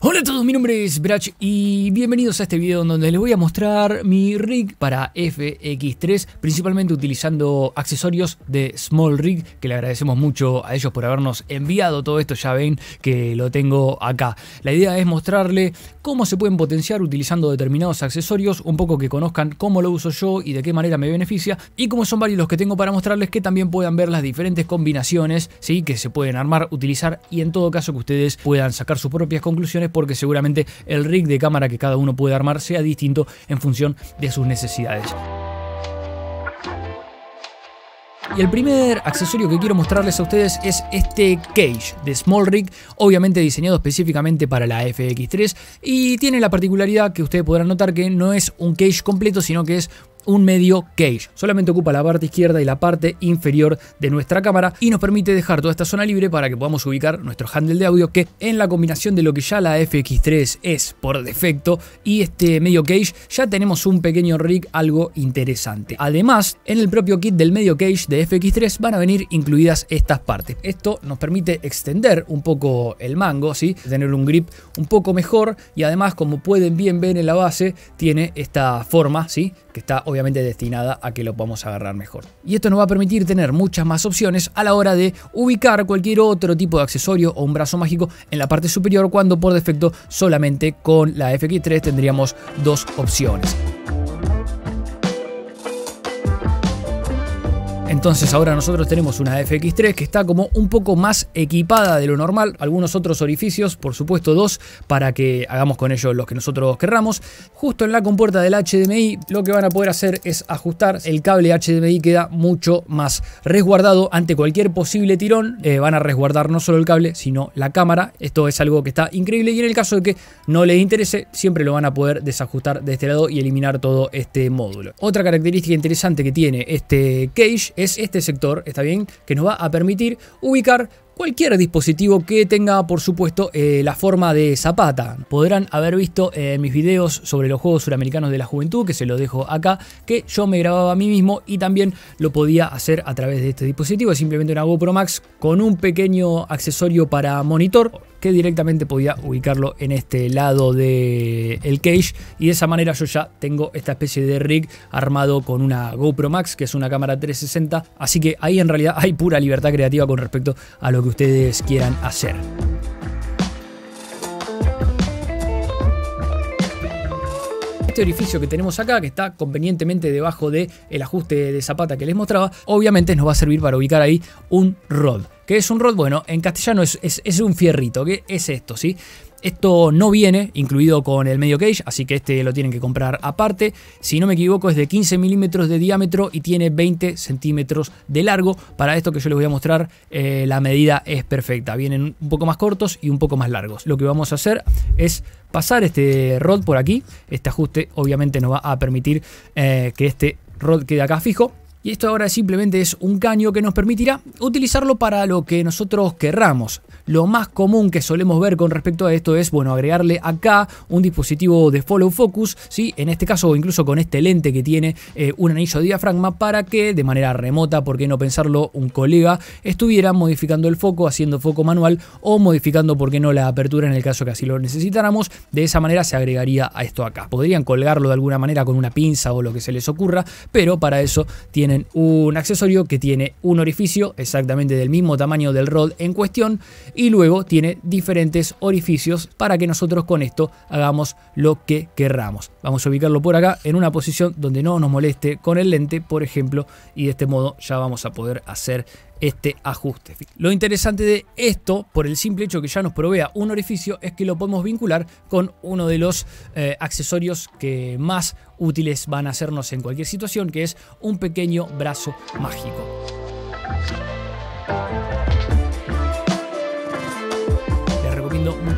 Hola a todos, mi nombre es Brach y bienvenidos a este video donde les voy a mostrar mi rig para FX3, principalmente utilizando accesorios de Small Rig, que le agradecemos mucho a ellos por habernos enviado todo esto, ya ven que lo tengo acá. La idea es mostrarle cómo se pueden potenciar utilizando determinados accesorios, un poco que conozcan cómo lo uso yo y de qué manera me beneficia, y cómo son varios los que tengo para mostrarles, que también puedan ver las diferentes combinaciones ¿sí? que se pueden armar, utilizar y en todo caso que ustedes puedan sacar sus propias conclusiones porque seguramente el rig de cámara que cada uno puede armar sea distinto en función de sus necesidades. Y el primer accesorio que quiero mostrarles a ustedes es este cage de Small Rig, obviamente diseñado específicamente para la FX3 y tiene la particularidad que ustedes podrán notar que no es un cage completo, sino que es un medio cage. Solamente ocupa la parte izquierda y la parte inferior de nuestra cámara y nos permite dejar toda esta zona libre para que podamos ubicar nuestro handle de audio que en la combinación de lo que ya la FX3 es por defecto y este medio cage ya tenemos un pequeño rig algo interesante. Además, en el propio kit del medio cage de FX3 van a venir incluidas estas partes. Esto nos permite extender un poco el mango, ¿sí? tener un grip un poco mejor y además como pueden bien ver en la base tiene esta forma, ¿sí? está obviamente destinada a que lo podamos agarrar mejor. Y esto nos va a permitir tener muchas más opciones a la hora de ubicar cualquier otro tipo de accesorio o un brazo mágico en la parte superior cuando por defecto solamente con la FX3 tendríamos dos opciones. Entonces ahora nosotros tenemos una FX3 que está como un poco más equipada de lo normal, algunos otros orificios, por supuesto dos, para que hagamos con ellos los que nosotros querramos. Justo en la compuerta del HDMI lo que van a poder hacer es ajustar, el cable HDMI queda mucho más resguardado ante cualquier posible tirón, eh, van a resguardar no solo el cable, sino la cámara, esto es algo que está increíble y en el caso de que no les interese, siempre lo van a poder desajustar de este lado y eliminar todo este módulo. Otra característica interesante que tiene este cage es este sector, ¿está bien? Que nos va a permitir ubicar cualquier dispositivo que tenga por supuesto eh, la forma de zapata. Podrán haber visto eh, mis videos sobre los Juegos Suramericanos de la Juventud, que se los dejo acá, que yo me grababa a mí mismo y también lo podía hacer a través de este dispositivo, simplemente una GoPro Max con un pequeño accesorio para monitor que directamente podía ubicarlo en este lado del el cage y de esa manera yo ya tengo esta especie de rig armado con una GoPro Max que es una cámara 360 así que ahí en realidad hay pura libertad creativa con respecto a lo que ustedes quieran hacer. Este orificio que tenemos acá, que está convenientemente debajo del el ajuste de zapata que les mostraba, obviamente nos va a servir para ubicar ahí un rod. ¿Qué es un rod? Bueno, en castellano es, es un fierrito, que es esto, ¿sí? Esto no viene incluido con el medio cage, así que este lo tienen que comprar aparte. Si no me equivoco es de 15 milímetros de diámetro y tiene 20 centímetros de largo. Para esto que yo les voy a mostrar eh, la medida es perfecta. Vienen un poco más cortos y un poco más largos. Lo que vamos a hacer es pasar este rod por aquí. Este ajuste obviamente nos va a permitir eh, que este rod quede acá fijo. Y esto ahora simplemente es un caño que nos permitirá utilizarlo para lo que nosotros querramos. Lo más común que solemos ver con respecto a esto es, bueno, agregarle acá un dispositivo de follow focus, si En este caso, incluso con este lente que tiene eh, un anillo de diafragma para que de manera remota, por qué no pensarlo, un colega estuviera modificando el foco, haciendo foco manual o modificando, por qué no, la apertura en el caso que así lo necesitáramos. De esa manera se agregaría a esto acá. Podrían colgarlo de alguna manera con una pinza o lo que se les ocurra, pero para eso tiene un accesorio que tiene un orificio exactamente del mismo tamaño del rod en cuestión y luego tiene diferentes orificios para que nosotros con esto hagamos lo que querramos. Vamos a ubicarlo por acá en una posición donde no nos moleste con el lente, por ejemplo, y de este modo ya vamos a poder hacer este ajuste. Lo interesante de esto, por el simple hecho que ya nos provea un orificio, es que lo podemos vincular con uno de los eh, accesorios que más útiles van a hacernos en cualquier situación, que es un pequeño brazo mágico.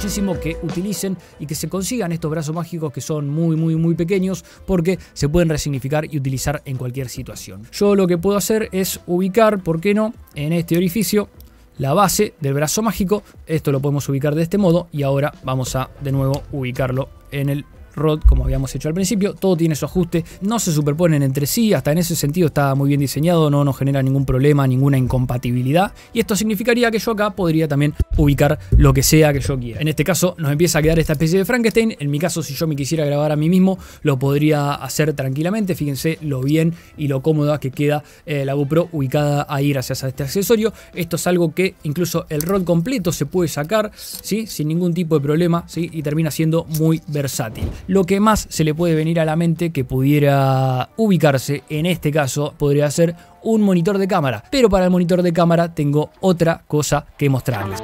muchísimo que utilicen y que se consigan estos brazos mágicos que son muy, muy, muy pequeños porque se pueden resignificar y utilizar en cualquier situación. Yo lo que puedo hacer es ubicar, ¿por qué no?, en este orificio la base del brazo mágico. Esto lo podemos ubicar de este modo y ahora vamos a de nuevo ubicarlo en el Rod, como habíamos hecho al principio, todo tiene su ajuste, no se superponen entre sí, hasta en ese sentido está muy bien diseñado, no nos genera ningún problema, ninguna incompatibilidad, y esto significaría que yo acá podría también ubicar lo que sea que yo quiera. En este caso nos empieza a quedar esta especie de Frankenstein, en mi caso si yo me quisiera grabar a mí mismo, lo podría hacer tranquilamente, fíjense lo bien y lo cómoda que queda eh, la GoPro ubicada ahí gracias a este accesorio, esto es algo que incluso el rod completo se puede sacar, ¿sí? sin ningún tipo de problema, ¿sí? y termina siendo muy versátil lo que más se le puede venir a la mente que pudiera ubicarse, en este caso podría ser un monitor de cámara. Pero para el monitor de cámara tengo otra cosa que mostrarles.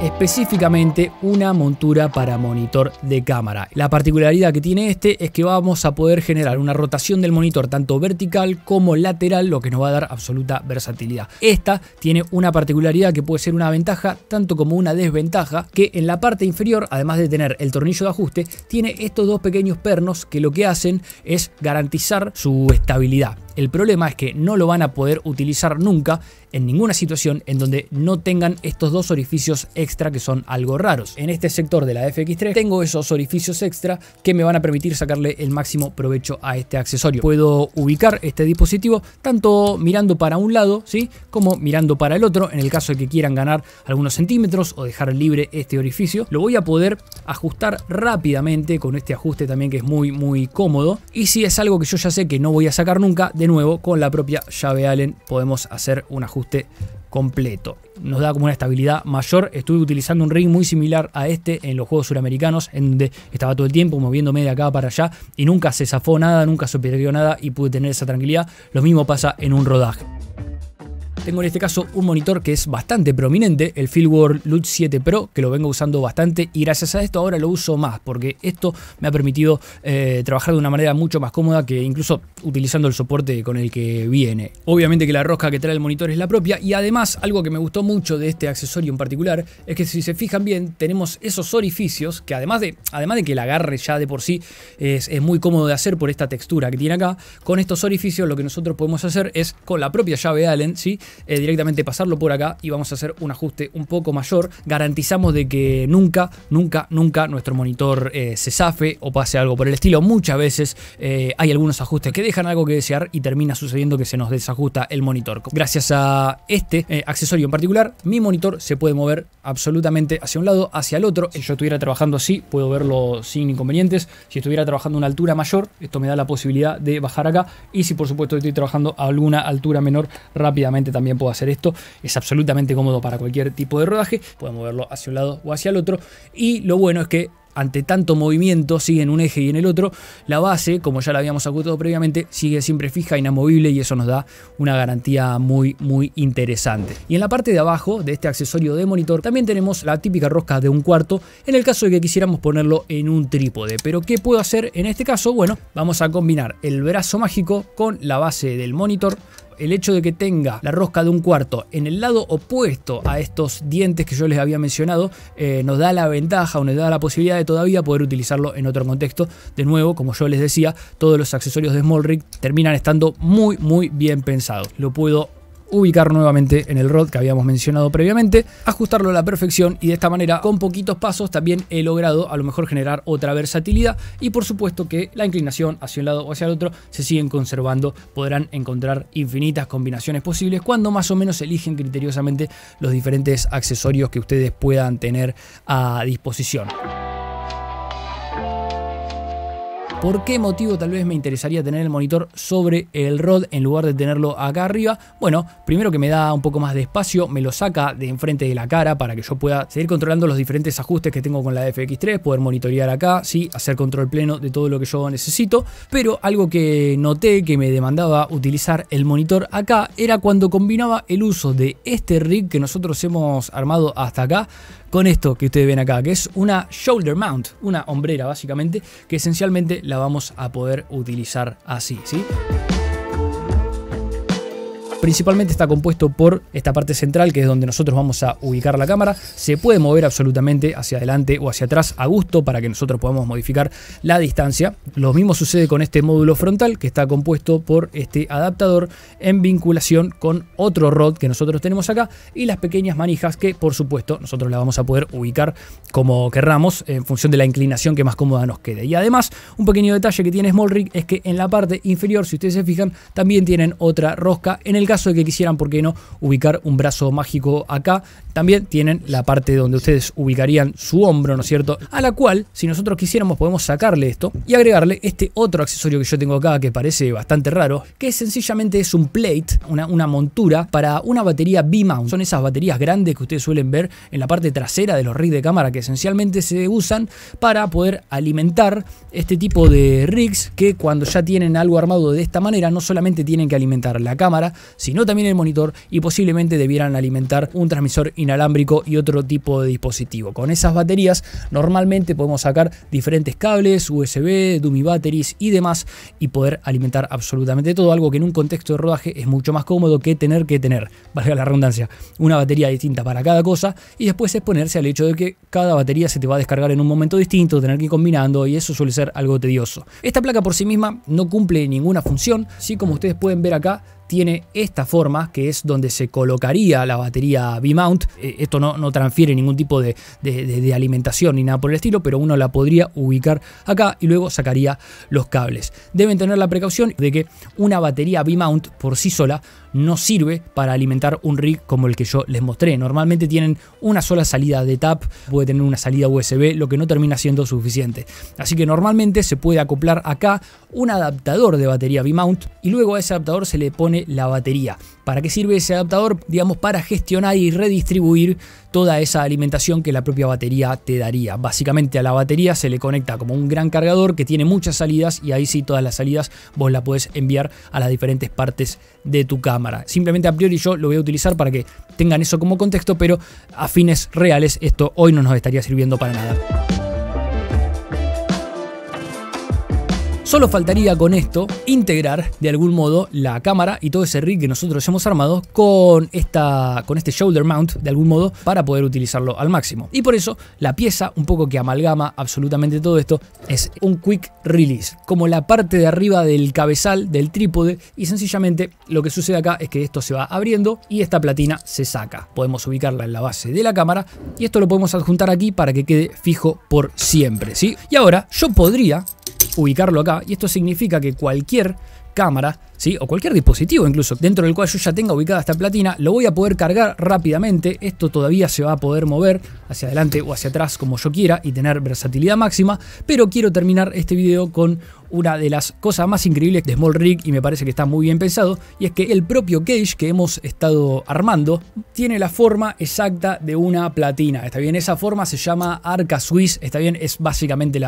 específicamente una montura para monitor de cámara. La particularidad que tiene este es que vamos a poder generar una rotación del monitor tanto vertical como lateral, lo que nos va a dar absoluta versatilidad. Esta tiene una particularidad que puede ser una ventaja tanto como una desventaja, que en la parte inferior, además de tener el tornillo de ajuste, tiene estos dos pequeños pernos que lo que hacen es garantizar su estabilidad. El problema es que no lo van a poder utilizar nunca en ninguna situación en donde no tengan estos dos orificios extra que son algo raros. En este sector de la FX3 tengo esos orificios extra que me van a permitir sacarle el máximo provecho a este accesorio. Puedo ubicar este dispositivo tanto mirando para un lado, ¿sí? Como mirando para el otro, en el caso de que quieran ganar algunos centímetros o dejar libre este orificio. Lo voy a poder ajustar rápidamente con este ajuste también que es muy muy cómodo. Y si es algo que yo ya sé que no voy a sacar nunca, de nuevo con la propia llave Allen podemos hacer un ajuste completo. Nos da como una estabilidad mayor. Estuve utilizando un ring muy similar a este en los Juegos Suramericanos, en donde estaba todo el tiempo moviéndome de acá para allá y nunca se zafó nada, nunca se perdió nada y pude tener esa tranquilidad. Lo mismo pasa en un rodaje. Tengo en este caso un monitor que es bastante prominente, el Fieldwork LUT 7 Pro, que lo vengo usando bastante y gracias a esto ahora lo uso más, porque esto me ha permitido eh, trabajar de una manera mucho más cómoda que incluso utilizando el soporte con el que viene. Obviamente que la rosca que trae el monitor es la propia y además algo que me gustó mucho de este accesorio en particular es que si se fijan bien tenemos esos orificios que además de, además de que el agarre ya de por sí es muy cómodo de hacer por esta textura que tiene acá, con estos orificios lo que nosotros podemos hacer es con la propia llave Allen, ¿sí? Eh, directamente pasarlo por acá y vamos a hacer un ajuste un poco mayor. Garantizamos de que nunca, nunca, nunca nuestro monitor eh, se zafe o pase algo por el estilo. Muchas veces eh, hay algunos ajustes que dejan algo que desear y termina sucediendo que se nos desajusta el monitor. Gracias a este accesorio en particular, mi monitor se puede mover absolutamente hacia un lado, hacia el otro. Si yo estuviera trabajando así, puedo verlo sin inconvenientes. Si estuviera trabajando a una altura mayor, esto me da la posibilidad de bajar acá. Y si por supuesto estoy trabajando a alguna altura menor, rápidamente también también puedo hacer esto. Es absolutamente cómodo para cualquier tipo de rodaje. Puedo moverlo hacia un lado o hacia el otro. Y lo bueno es que ante tanto movimiento, sigue en un eje y en el otro, la base, como ya la habíamos acotado previamente, sigue siempre fija, inamovible y eso nos da una garantía muy, muy interesante. Y en la parte de abajo de este accesorio de monitor también tenemos la típica rosca de un cuarto en el caso de que quisiéramos ponerlo en un trípode. Pero ¿qué puedo hacer en este caso? Bueno, vamos a combinar el brazo mágico con la base del monitor el hecho de que tenga la rosca de un cuarto en el lado opuesto a estos dientes que yo les había mencionado eh, nos da la ventaja o nos da la posibilidad de todavía poder utilizarlo en otro contexto. De nuevo, como yo les decía, todos los accesorios de Small terminan estando muy, muy bien pensados. Lo puedo ubicar nuevamente en el rod que habíamos mencionado previamente, ajustarlo a la perfección y de esta manera con poquitos pasos también he logrado a lo mejor generar otra versatilidad y por supuesto que la inclinación hacia un lado o hacia el otro se siguen conservando, podrán encontrar infinitas combinaciones posibles cuando más o menos eligen criteriosamente los diferentes accesorios que ustedes puedan tener a disposición. ¿Por qué motivo tal vez me interesaría tener el monitor sobre el rod en lugar de tenerlo acá arriba? Bueno, primero que me da un poco más de espacio, me lo saca de enfrente de la cara para que yo pueda seguir controlando los diferentes ajustes que tengo con la FX3, poder monitorear acá, sí, hacer control pleno de todo lo que yo necesito, pero algo que noté que me demandaba utilizar el monitor acá era cuando combinaba el uso de este rig que nosotros hemos armado hasta acá con esto que ustedes ven acá, que es una shoulder mount, una hombrera básicamente, que esencialmente la vamos a poder utilizar así, ¿sí? Principalmente está compuesto por esta parte central que es donde nosotros vamos a ubicar la cámara. Se puede mover absolutamente hacia adelante o hacia atrás a gusto para que nosotros podamos modificar la distancia. Lo mismo sucede con este módulo frontal que está compuesto por este adaptador en vinculación con otro rod que nosotros tenemos acá y las pequeñas manijas que por supuesto nosotros las vamos a poder ubicar como querramos en función de la inclinación que más cómoda nos quede. Y además un pequeño detalle que tiene Small es que en la parte inferior si ustedes se fijan también tienen otra rosca en el caso de que quisieran, ¿por qué no?, ubicar un brazo mágico acá, también tienen la parte donde ustedes ubicarían su hombro, ¿no es cierto?, a la cual, si nosotros quisiéramos, podemos sacarle esto y agregarle este otro accesorio que yo tengo acá, que parece bastante raro, que sencillamente es un plate, una, una montura para una batería B-mount. Son esas baterías grandes que ustedes suelen ver en la parte trasera de los rigs de cámara, que esencialmente se usan para poder alimentar este tipo de rigs que cuando ya tienen algo armado de esta manera, no solamente tienen que alimentar la cámara, sino también el monitor y posiblemente debieran alimentar un transmisor inalámbrico y otro tipo de dispositivo. Con esas baterías normalmente podemos sacar diferentes cables, USB, dummy batteries y demás y poder alimentar absolutamente todo, algo que en un contexto de rodaje es mucho más cómodo que tener que tener, valga la redundancia, una batería distinta para cada cosa y después exponerse al hecho de que cada batería se te va a descargar en un momento distinto, tener que ir combinando y eso suele ser algo tedioso. Esta placa por sí misma no cumple ninguna función, sí como ustedes pueden ver acá tiene esta forma, que es donde se colocaría la batería B-mount. Eh, esto no, no, transfiere ningún tipo de, de, alimentación ni nada por el estilo, pero uno la podría ubicar acá y luego sacaría los cables. Deben tener la precaución de que una batería B-mount por sí sola no sirve para alimentar un rig como el que yo les mostré. Normalmente tienen una sola salida de tap, puede tener una salida USB, lo que no termina siendo suficiente. Así que normalmente se puede acoplar acá un adaptador de batería v mount y luego a ese adaptador se le pone la batería. ¿Para qué sirve ese adaptador? Digamos, para gestionar y redistribuir toda esa alimentación que la propia batería te daría. Básicamente a la batería se le conecta como un gran cargador que tiene muchas salidas y ahí sí todas las salidas vos la podés enviar a las diferentes partes de tu cámara. Simplemente a priori yo lo voy a utilizar para que tengan eso como contexto, pero a fines reales esto hoy no nos estaría sirviendo para nada. Solo faltaría con esto integrar de algún modo la cámara y todo ese rig que nosotros hemos armado con, esta, con este shoulder mount de algún modo para poder utilizarlo al máximo. Y por eso la pieza un poco que amalgama absolutamente todo esto es un quick release, como la parte de arriba del cabezal del trípode y sencillamente lo que sucede acá es que esto se va abriendo y esta platina se saca. Podemos ubicarla en la base de la cámara y esto lo podemos adjuntar aquí para que quede fijo por siempre, ¿sí? Y ahora yo podría ubicarlo acá. Y esto significa que cualquier cámara o cualquier dispositivo incluso, dentro del cual yo ya tenga ubicada esta platina, lo voy a poder cargar rápidamente, esto todavía se va a poder mover hacia adelante o hacia atrás como yo quiera y tener versatilidad máxima, pero quiero terminar este video con una de las cosas más increíbles de Small Rig y me parece que está muy bien pensado, y es que el propio cage que hemos estado armando tiene la forma exacta de una platina, está bien, esa forma se llama arca Swiss, está bien, es básicamente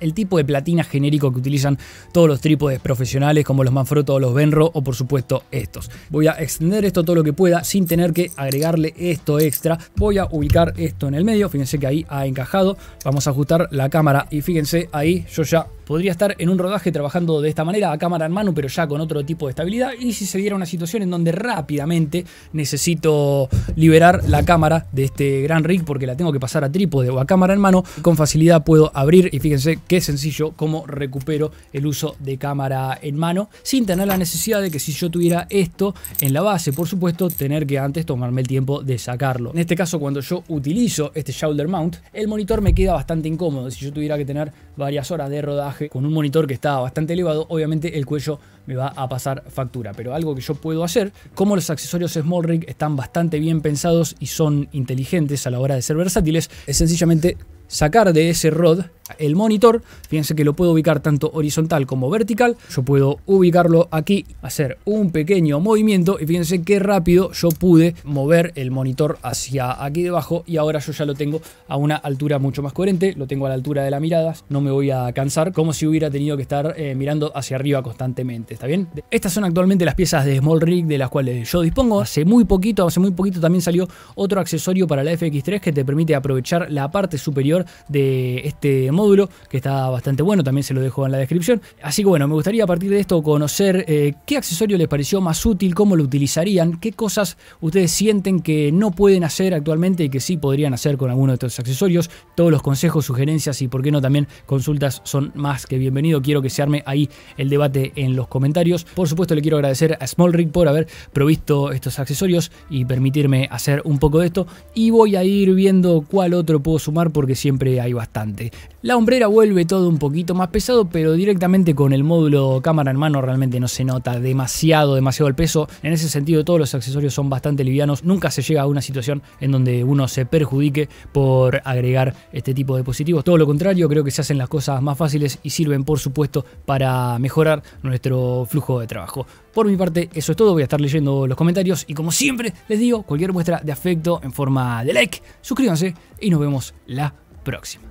el tipo de platina genérico que utilizan todos los trípodes profesionales como los Manfrotto los Benro o por supuesto estos. Voy a extender esto todo lo que pueda sin tener que agregarle esto extra. Voy a ubicar esto en el medio, fíjense que ahí ha encajado. Vamos a ajustar la cámara y fíjense ahí yo ya podría estar en un rodaje trabajando de esta manera a cámara en mano pero ya con otro tipo de estabilidad y si se diera una situación en donde rápidamente necesito liberar la cámara de este gran rig porque la tengo que pasar a trípode o a cámara en mano con facilidad puedo abrir y fíjense qué sencillo como recupero el uso de cámara en mano sin tener la necesidad de que si yo tuviera esto en la base, por supuesto, tener que antes tomarme el tiempo de sacarlo. En este caso, cuando yo utilizo este shoulder mount, el monitor me queda bastante incómodo. Si yo tuviera que tener varias horas de rodaje con un monitor que está bastante elevado, obviamente el cuello me va a pasar factura. Pero algo que yo puedo hacer, como los accesorios Small Rig están bastante bien pensados y son inteligentes a la hora de ser versátiles, es sencillamente sacar de ese rod el monitor. Fíjense que lo puedo ubicar tanto horizontal como vertical. Yo puedo ubicarlo aquí, hacer un pequeño movimiento y fíjense qué rápido yo pude mover el monitor hacia aquí debajo y ahora yo ya lo tengo a una altura mucho más coherente. Lo tengo a la altura de la mirada, no me voy a cansar como si hubiera tenido que estar eh, mirando hacia arriba constantemente, ¿está bien? Estas son actualmente las piezas de Small Rig de las cuales yo dispongo. Hace muy poquito, hace muy poquito también salió otro accesorio para la FX3 que te permite aprovechar la parte superior de este módulo, que está bastante bueno, también se lo dejo en la descripción. Así que bueno, me gustaría a partir de esto conocer eh, qué accesorio les pareció más útil, cómo lo utilizarían, qué cosas ustedes sienten que no pueden hacer actualmente y que sí podrían hacer con alguno de estos accesorios. Todos los consejos, sugerencias y por qué no también consultas son más que bienvenidos Quiero que se arme ahí el debate en los comentarios. Por supuesto le quiero agradecer a Small Rig por haber provisto estos accesorios y permitirme hacer un poco de esto. Y voy a ir viendo cuál otro puedo sumar porque si siempre hay bastante. La hombrera vuelve todo un poquito más pesado, pero directamente con el módulo cámara en mano realmente no se nota demasiado, demasiado el peso. En ese sentido todos los accesorios son bastante livianos, nunca se llega a una situación en donde uno se perjudique por agregar este tipo de dispositivos. Todo lo contrario, creo que se hacen las cosas más fáciles y sirven por supuesto para mejorar nuestro flujo de trabajo. Por mi parte, eso es todo. Voy a estar leyendo los comentarios y como siempre les digo, cualquier muestra de afecto en forma de like, suscríbanse y nos vemos la próxima.